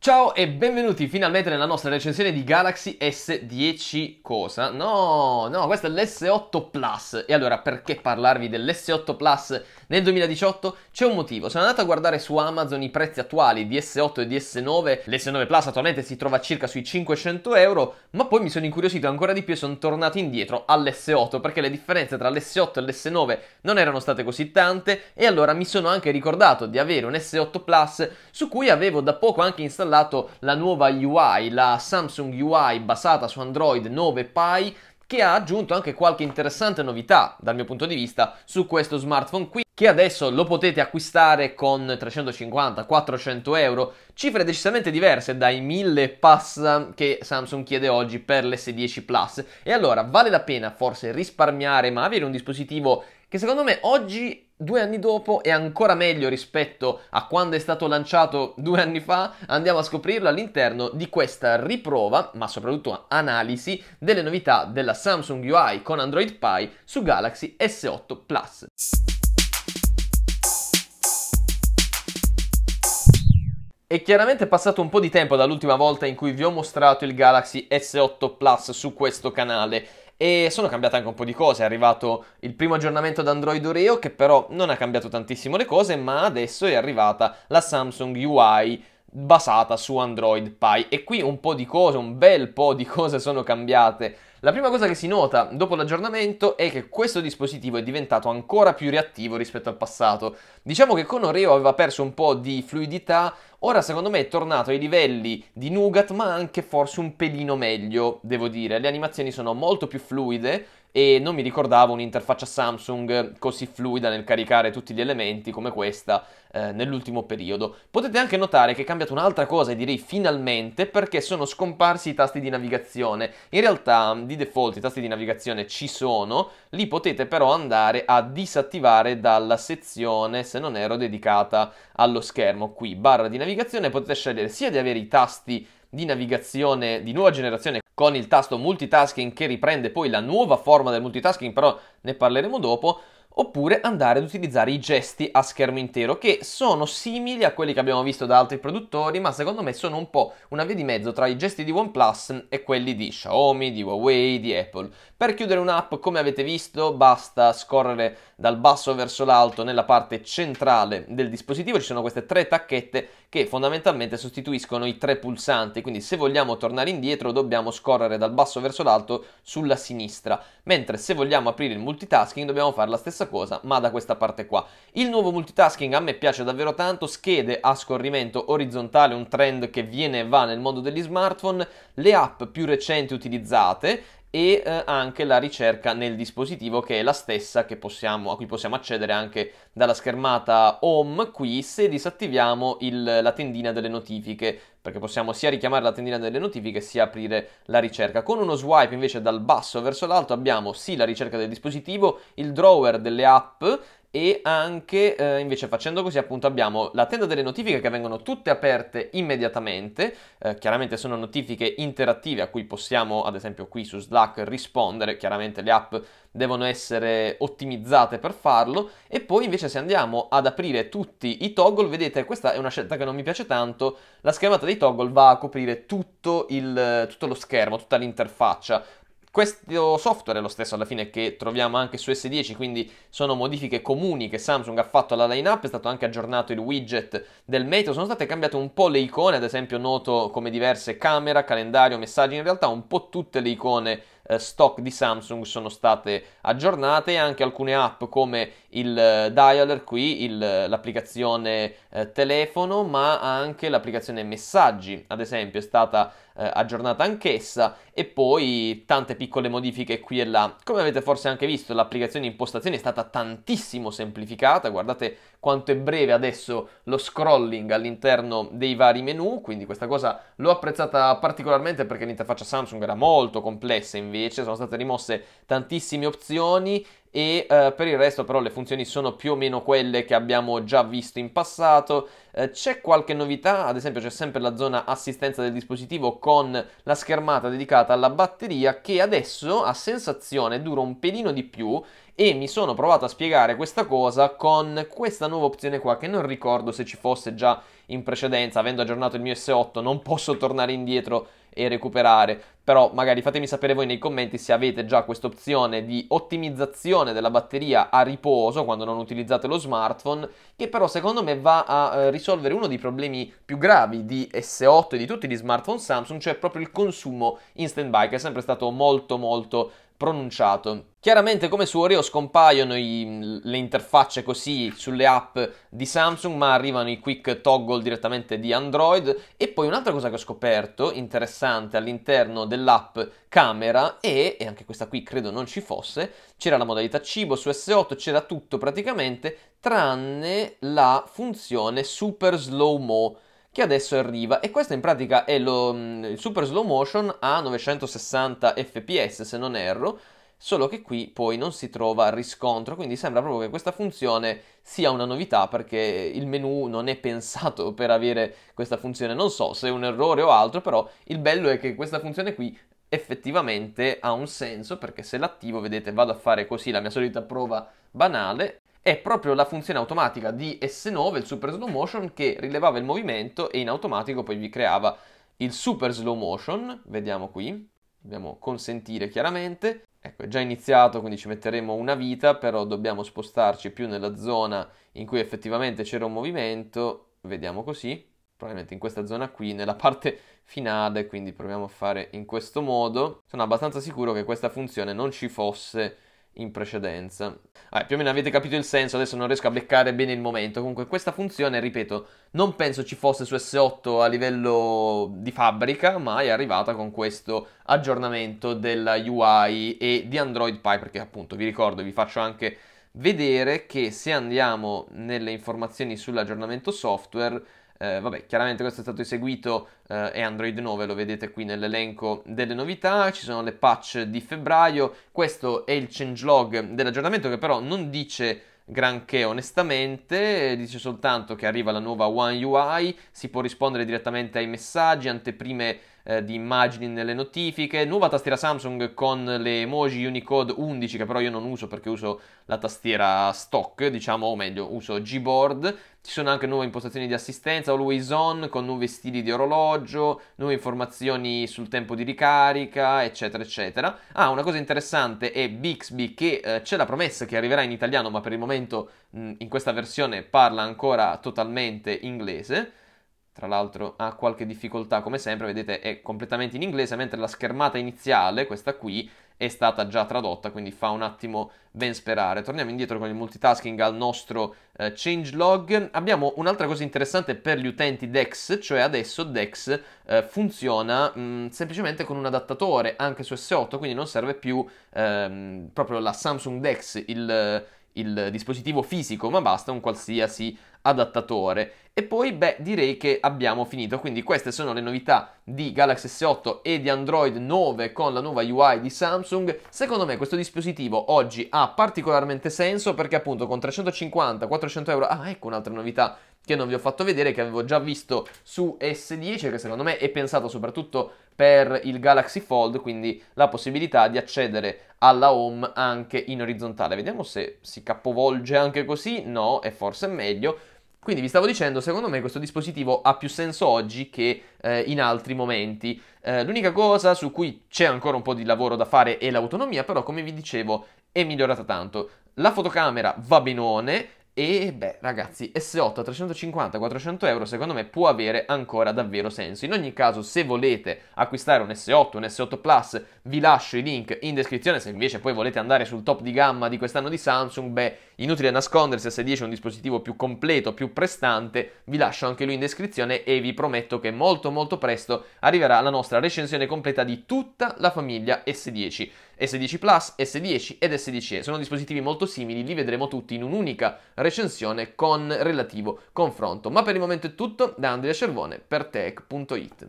Ciao e benvenuti finalmente nella nostra recensione di Galaxy S10 cosa? No, no, questo è l'S8 Plus. E allora perché parlarvi dell'S8 Plus nel 2018? C'è un motivo. Sono andato a guardare su Amazon i prezzi attuali di S8 e di S9. L'S9 Plus attualmente si trova circa sui 500 euro, ma poi mi sono incuriosito ancora di più e sono tornato indietro all'S8 perché le differenze tra l'S8 e l'S9 non erano state così tante e allora mi sono anche ricordato di avere un S8 Plus su cui avevo da poco anche installato installato la nuova UI, la Samsung UI basata su Android 9 Pi che ha aggiunto anche qualche interessante novità dal mio punto di vista su questo smartphone qui che adesso lo potete acquistare con 350-400 euro, cifre decisamente diverse dai 1000 pass che Samsung chiede oggi per l'S10 Plus. E allora vale la pena forse risparmiare ma avere un dispositivo che secondo me oggi due anni dopo è ancora meglio rispetto a quando è stato lanciato due anni fa, andiamo a scoprirlo all'interno di questa riprova, ma soprattutto analisi, delle novità della Samsung UI con Android Pie su Galaxy S8 Plus. È chiaramente passato un po' di tempo dall'ultima volta in cui vi ho mostrato il Galaxy S8 Plus su questo canale e sono cambiate anche un po' di cose, è arrivato il primo aggiornamento ad Android Oreo che però non ha cambiato tantissimo le cose, ma adesso è arrivata la Samsung UI basata su Android Pie. E qui un po' di cose, un bel po' di cose sono cambiate. La prima cosa che si nota dopo l'aggiornamento è che questo dispositivo è diventato ancora più reattivo rispetto al passato. Diciamo che con Oreo aveva perso un po' di fluidità, ora secondo me è tornato ai livelli di Nougat, ma anche forse un pelino meglio, devo dire. Le animazioni sono molto più fluide, e non mi ricordavo un'interfaccia Samsung così fluida nel caricare tutti gli elementi come questa eh, nell'ultimo periodo. Potete anche notare che è cambiata un'altra cosa, e direi finalmente, perché sono scomparsi i tasti di navigazione. In realtà di default i tasti di navigazione ci sono, li potete però andare a disattivare dalla sezione, se non ero, dedicata allo schermo. Qui, barra di navigazione, potete scegliere sia di avere i tasti di navigazione di nuova generazione con il tasto multitasking che riprende poi la nuova forma del multitasking, però ne parleremo dopo oppure andare ad utilizzare i gesti a schermo intero che sono simili a quelli che abbiamo visto da altri produttori ma secondo me sono un po' una via di mezzo tra i gesti di OnePlus e quelli di Xiaomi, di Huawei, di Apple. Per chiudere un'app come avete visto basta scorrere dal basso verso l'alto nella parte centrale del dispositivo ci sono queste tre tacchette che fondamentalmente sostituiscono i tre pulsanti quindi se vogliamo tornare indietro dobbiamo scorrere dal basso verso l'alto sulla sinistra mentre se vogliamo aprire il multitasking dobbiamo fare la stessa stessa cosa, ma da questa parte qua. Il nuovo multitasking a me piace davvero tanto, schede a scorrimento orizzontale, un trend che viene e va nel mondo degli smartphone, le app più recenti utilizzate, e eh, anche la ricerca nel dispositivo che è la stessa che possiamo, a cui possiamo accedere anche dalla schermata home qui se disattiviamo il, la tendina delle notifiche perché possiamo sia richiamare la tendina delle notifiche sia aprire la ricerca. Con uno swipe invece dal basso verso l'alto abbiamo sì la ricerca del dispositivo, il drawer delle app e anche eh, invece facendo così appunto abbiamo la tenda delle notifiche che vengono tutte aperte immediatamente, eh, chiaramente sono notifiche interattive a cui possiamo ad esempio qui su Slack rispondere, chiaramente le app devono essere ottimizzate per farlo e poi invece se andiamo ad aprire tutti i toggle, vedete questa è una scelta che non mi piace tanto, la schermata dei toggle va a coprire tutto, il, tutto lo schermo, tutta l'interfaccia, questo software è lo stesso alla fine che troviamo anche su S10, quindi sono modifiche comuni che Samsung ha fatto alla lineup, è stato anche aggiornato il widget del meteo, sono state cambiate un po' le icone, ad esempio noto come diverse camera, calendario, messaggi, in realtà un po' tutte le icone eh, stock di Samsung sono state aggiornate e anche alcune app come il eh, dialer qui, il, eh, l'applicazione eh, telefono, ma anche l'applicazione messaggi, ad esempio, è stata aggiornata anch'essa e poi tante piccole modifiche qui e là. Come avete forse anche visto, l'applicazione impostazioni è stata tantissimo semplificata, guardate quanto è breve adesso lo scrolling all'interno dei vari menu, quindi questa cosa l'ho apprezzata particolarmente perché l'interfaccia Samsung era molto complessa invece invece sono state rimosse tantissime opzioni e eh, per il resto però le funzioni sono più o meno quelle che abbiamo già visto in passato. Eh, c'è qualche novità, ad esempio c'è sempre la zona assistenza del dispositivo con la schermata dedicata alla batteria che adesso a sensazione dura un pelino di più e mi sono provato a spiegare questa cosa con questa nuova opzione qua che non ricordo se ci fosse già in precedenza, avendo aggiornato il mio S8, non posso tornare indietro e recuperare. Però magari fatemi sapere voi nei commenti se avete già questa opzione di ottimizzazione della batteria a riposo quando non utilizzate lo smartphone, che però secondo me va a eh, risolvere uno dei problemi più gravi di S8 e di tutti gli smartphone Samsung, cioè proprio il consumo in standby, che è sempre stato molto molto pronunciato. Chiaramente come su Oreo scompaiono i, le interfacce così sulle app di Samsung ma arrivano i quick toggle direttamente di Android e poi un'altra cosa che ho scoperto interessante all'interno dell'app camera e, e anche questa qui credo non ci fosse, c'era la modalità cibo su S8, c'era tutto praticamente tranne la funzione super slow mo che adesso arriva e questo in pratica è lo, mm, il super slow motion a 960 fps se non erro solo che qui poi non si trova riscontro, quindi sembra proprio che questa funzione sia una novità perché il menu non è pensato per avere questa funzione, non so se è un errore o altro, però il bello è che questa funzione qui effettivamente ha un senso perché se l'attivo, vedete, vado a fare così la mia solita prova banale, è proprio la funzione automatica di S9, il super slow motion, che rilevava il movimento e in automatico poi vi creava il super slow motion, vediamo qui, dobbiamo consentire chiaramente, ecco è già iniziato quindi ci metteremo una vita, però dobbiamo spostarci più nella zona in cui effettivamente c'era un movimento, vediamo così, probabilmente in questa zona qui, nella parte finale, quindi proviamo a fare in questo modo, sono abbastanza sicuro che questa funzione non ci fosse in precedenza. Ah, più o meno avete capito il senso, adesso non riesco a beccare bene il momento. Comunque questa funzione, ripeto, non penso ci fosse su S8 a livello di fabbrica, ma è arrivata con questo aggiornamento della UI e di Android Pie, perché appunto vi ricordo, e vi faccio anche vedere che se andiamo nelle informazioni sull'aggiornamento software eh, vabbè, chiaramente questo è stato eseguito eh, è Android 9, lo vedete qui nell'elenco delle novità, ci sono le patch di febbraio, questo è il changelog dell'aggiornamento che però non dice granché onestamente, dice soltanto che arriva la nuova One UI, si può rispondere direttamente ai messaggi, anteprime eh, di immagini nelle notifiche, nuova tastiera Samsung con le emoji Unicode 11 che però io non uso perché uso la tastiera stock, diciamo, o meglio, uso Gboard. Ci sono anche nuove impostazioni di assistenza, always on, con nuovi stili di orologio, nuove informazioni sul tempo di ricarica, eccetera, eccetera. Ah, una cosa interessante è Bixby che eh, c'è la promessa che arriverà in italiano, ma per il momento mh, in questa versione parla ancora totalmente inglese tra l'altro ha qualche difficoltà come sempre, vedete è completamente in inglese, mentre la schermata iniziale, questa qui, è stata già tradotta, quindi fa un attimo ben sperare. Torniamo indietro con il multitasking al nostro eh, changelog. Abbiamo un'altra cosa interessante per gli utenti DEX, cioè adesso DEX eh, funziona mh, mm, semplicemente con un adattatore anche su S8, quindi non serve più ehm, proprio la Samsung DEX, il il dispositivo fisico, ma basta un qualsiasi adattatore. E poi, beh, direi che abbiamo finito. Quindi queste sono le novità di Galaxy S8 e di Android 9 con la nuova UI di Samsung. Secondo me questo dispositivo oggi ha particolarmente senso perché appunto con 350-400 euro... Ah, ecco un'altra novità che non vi ho fatto vedere, che avevo già visto su S10, che secondo me è pensato soprattutto per il Galaxy Fold, quindi la possibilità di accedere alla home anche in orizzontale. Vediamo se si capovolge anche così, no, è forse meglio. Quindi vi stavo dicendo, secondo me questo dispositivo ha più senso oggi che eh, in altri momenti. Eh, l'unica cosa su cui c'è ancora un po' di lavoro da fare è l'autonomia, però come vi dicevo è migliorata tanto. La fotocamera va benone, e beh, ragazzi, S8 a 350-400 euro secondo me può avere ancora davvero senso. In ogni caso, se volete acquistare un S8, un S8 Plus, vi lascio i link in descrizione. Se invece poi volete andare sul top di gamma di quest'anno di Samsung, beh, inutile nascondersi, S10 è un dispositivo più completo, più prestante. Vi lascio anche lui in descrizione e vi prometto che molto molto presto arriverà la nostra recensione completa di tutta la famiglia S10. S10 Plus, S10 ed S10e. Sono dispositivi molto simili, li vedremo tutti in un'unica recensione recensione con relativo confronto. Ma per il momento è tutto da Andrea Cervone per tech.it.